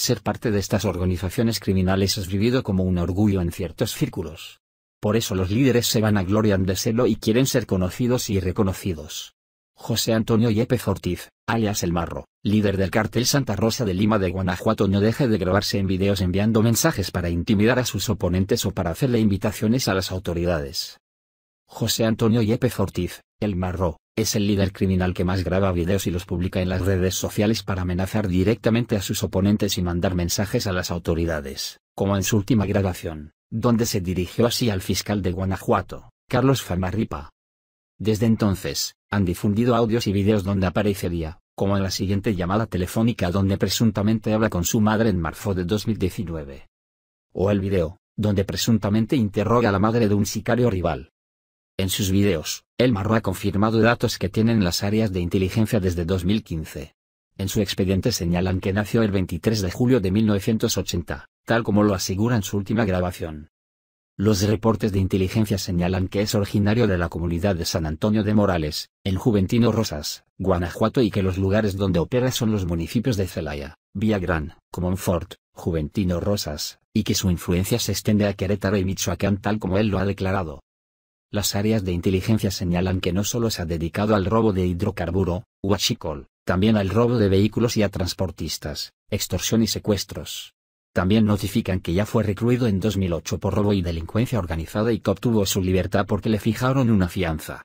Ser parte de estas organizaciones criminales es vivido como un orgullo en ciertos círculos. Por eso los líderes se van a gloriar de serlo y quieren ser conocidos y reconocidos. José Antonio Yepes Ortiz, alias El Marro, líder del cartel Santa Rosa de Lima de Guanajuato no deje de grabarse en videos enviando mensajes para intimidar a sus oponentes o para hacerle invitaciones a las autoridades. José Antonio Yepes Ortiz, El Marro, es el líder criminal que más graba videos y los publica en las redes sociales para amenazar directamente a sus oponentes y mandar mensajes a las autoridades, como en su última grabación, donde se dirigió así al fiscal de Guanajuato, Carlos Famarripa. Desde entonces, han difundido audios y videos donde aparecería, como en la siguiente llamada telefónica donde presuntamente habla con su madre en marzo de 2019. O el video, donde presuntamente interroga a la madre de un sicario rival, en sus videos, Marro ha confirmado datos que tienen las áreas de inteligencia desde 2015. En su expediente señalan que nació el 23 de julio de 1980, tal como lo asegura en su última grabación. Los reportes de inteligencia señalan que es originario de la comunidad de San Antonio de Morales, en Juventino Rosas, Guanajuato y que los lugares donde opera son los municipios de Celaya, Villagrán, Comonfort, Juventino Rosas, y que su influencia se extiende a Querétaro y Michoacán tal como él lo ha declarado. Las áreas de inteligencia señalan que no solo se ha dedicado al robo de hidrocarburo, huachicol, también al robo de vehículos y a transportistas, extorsión y secuestros. También notifican que ya fue recluido en 2008 por robo y delincuencia organizada y que obtuvo su libertad porque le fijaron una fianza.